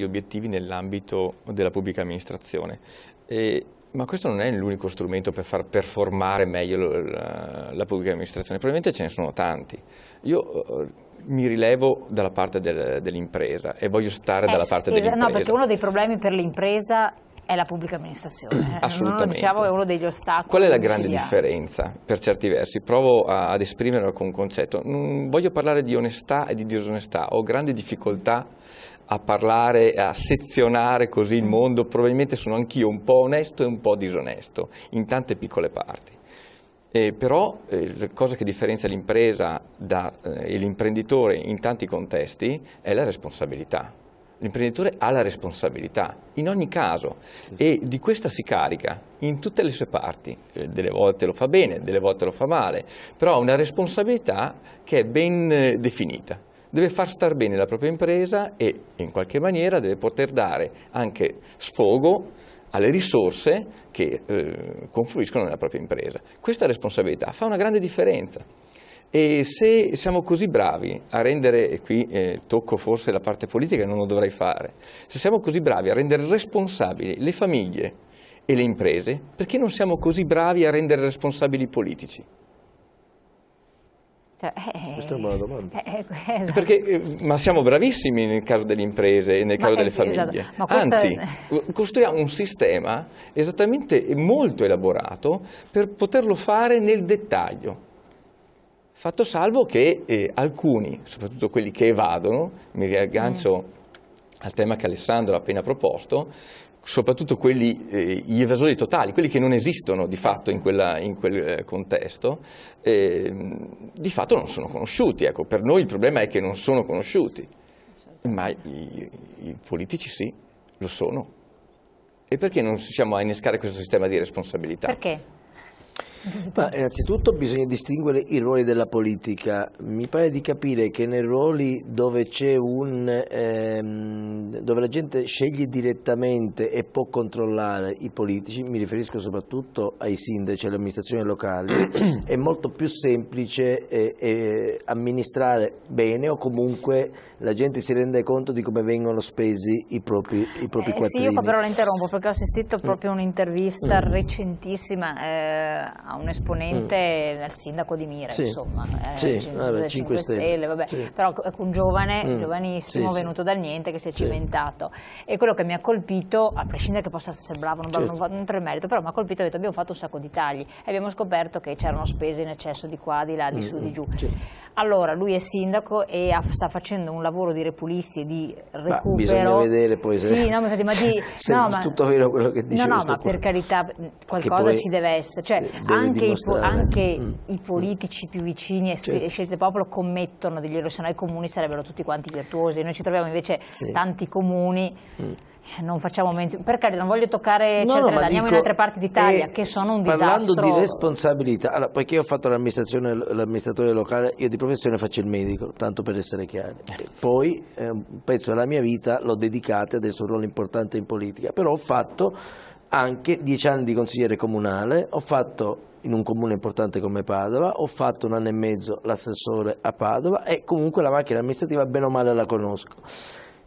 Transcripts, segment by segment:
gli obiettivi nell'ambito della pubblica amministrazione. E, ma questo non è l'unico strumento per far performare meglio la, la pubblica amministrazione, probabilmente ce ne sono tanti. Io eh, mi rilevo dalla parte del, dell'impresa e voglio stare eh, dalla parte dell'impresa. No, perché uno dei problemi per l'impresa è la pubblica amministrazione. Eh. Assolutamente. Non, diciamo, è uno degli ostacoli. Qual è la grande differenza per certi versi? Provo a, ad esprimerlo con un concetto. voglio parlare di onestà e di disonestà. Ho grande difficoltà a parlare, a sezionare così il mondo, probabilmente sono anch'io un po' onesto e un po' disonesto, in tante piccole parti. Eh, però eh, la cosa che differenzia l'impresa eh, e eh, l'imprenditore in tanti contesti è la responsabilità. L'imprenditore ha la responsabilità, in ogni caso, e di questa si carica in tutte le sue parti. Eh, delle volte lo fa bene, delle volte lo fa male, però ha una responsabilità che è ben eh, definita deve far star bene la propria impresa e in qualche maniera deve poter dare anche sfogo alle risorse che eh, confluiscono nella propria impresa. Questa responsabilità fa una grande differenza. E se siamo così bravi a rendere, e qui eh, tocco forse la parte politica, non lo dovrei fare, se siamo così bravi a rendere responsabili le famiglie e le imprese, perché non siamo così bravi a rendere responsabili i politici? Cioè, eh, Questa è una eh, domanda. Eh, eh esatto. Perché, eh, ma siamo bravissimi nel caso delle imprese e nel ma caso delle esatto. famiglie. Esatto. Anzi, è... costruiamo un sistema esattamente molto elaborato per poterlo fare nel dettaglio. Fatto salvo che eh, alcuni, soprattutto quelli che evadono, mi riaggancio mm. al tema che Alessandro ha appena proposto, soprattutto quelli, eh, gli evasori totali, quelli che non esistono di fatto in, quella, in quel eh, contesto, eh, di fatto non sono conosciuti. Ecco, per noi il problema è che non sono conosciuti, ma i, i politici sì, lo sono. E perché non riusciamo a innescare questo sistema di responsabilità? Perché? Ma eh, innanzitutto bisogna distinguere i ruoli della politica. Mi pare di capire che nei ruoli dove, un, ehm, dove la gente sceglie direttamente e può controllare i politici, mi riferisco soprattutto ai sindaci e alle amministrazioni locali, è molto più semplice eh, eh, amministrare bene o comunque la gente si rende conto di come vengono spesi i propri, i propri eh, quattrini. Sì, io però la interrompo perché ho assistito proprio a un'intervista mm. recentissima eh, a un esponente mm. sindaco di Mira, sì. insomma, eh, sì, eh, allora, 5, 5 Stelle, stelle vabbè. Sì. però un giovane, mm. giovanissimo, sì, venuto dal niente, che si è cimentato. E quello che mi ha colpito, a prescindere che possa essere bravo, non, certo. non, non, non merito, però mi ha colpito, ho detto, abbiamo fatto un sacco di tagli e abbiamo scoperto che c'erano spese in eccesso di qua, di là, di mm. su, mm, di giù. Certo. Allora, lui è sindaco e ha, sta facendo un lavoro di repulisti e di recupero. Ma bisogna vedere poi se... Sì, no, ma, di, se no, ma, tutto vero quello che dice No, no, ma qua. per carità, qualcosa ci deve essere. Cioè, deve anche, i, po anche mm, mm. i, politici più vicini e certo. scelte del popolo commettono degli errori, se no i comuni sarebbero tutti quanti virtuosi. Noi ci troviamo invece sì. tanti comuni... Mm non facciamo menzione, per carità, non voglio toccare no, no, andiamo dico, in altre parti d'Italia eh, che sono un parlando disastro. Parlando di responsabilità, allora, poiché ho fatto l'amministratore locale, io di professione faccio il medico, tanto per essere chiari. Poi eh, un pezzo della mia vita l'ho dedicata, adesso un ruolo importante in politica, però ho fatto anche dieci anni di consigliere comunale, ho fatto in un comune importante come Padova, ho fatto un anno e mezzo l'assessore a Padova e comunque la macchina amministrativa bene o male la conosco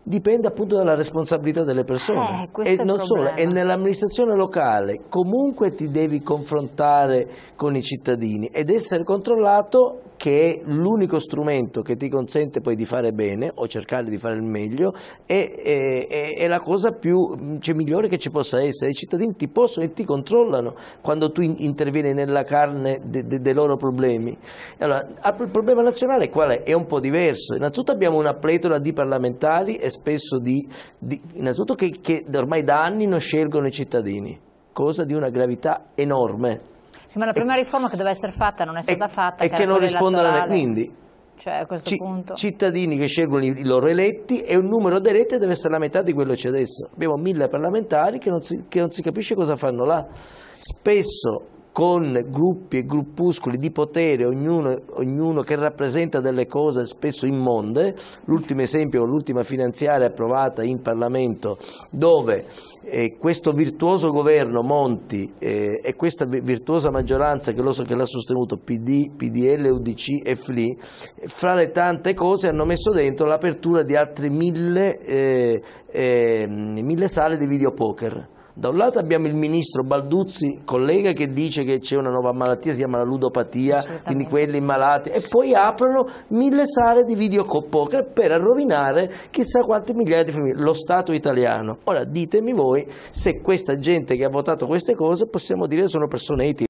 dipende appunto dalla responsabilità delle persone eh, e non solo, e nell'amministrazione locale comunque ti devi confrontare con i cittadini ed essere controllato che è l'unico strumento che ti consente poi di fare bene o cercare di fare il meglio è, è, è la cosa più, cioè, migliore che ci possa essere, i cittadini ti possono e ti controllano quando tu intervieni nella carne dei de, de loro problemi. Allora, il problema nazionale qual è? È un po' diverso, innanzitutto abbiamo una pletora di parlamentari e spesso di, di innanzitutto che, che ormai da anni non scelgono i cittadini, cosa di una gravità enorme. Sì, ma la prima e, riforma che deve essere fatta non è stata e, fatta. E che, che non rispondono a quindi. Cioè, a questo ci, punto. cittadini che scelgono i loro eletti e un numero di eletti deve essere la metà di quello che c'è adesso. Abbiamo mille parlamentari che non si, che non si capisce cosa fanno là. Spesso con gruppi e gruppuscoli di potere, ognuno, ognuno che rappresenta delle cose spesso immonde. L'ultimo esempio, l'ultima finanziaria approvata in Parlamento, dove eh, questo virtuoso governo Monti eh, e questa virtuosa maggioranza che, so, l'ha sostenuto PD, PDL, UDC e FLI, fra le tante cose hanno messo dentro l'apertura di altre mille, eh, ehm, mille sale di videopoker da un lato abbiamo il ministro Balduzzi, collega, che dice che c'è una nuova malattia, si chiama la ludopatia, quindi quelli malati, e poi aprono mille sale di videopoker per rovinare chissà quante migliaia di famiglie, lo Stato italiano. Ora ditemi voi se questa gente che ha votato queste cose possiamo dire sono persone etiche.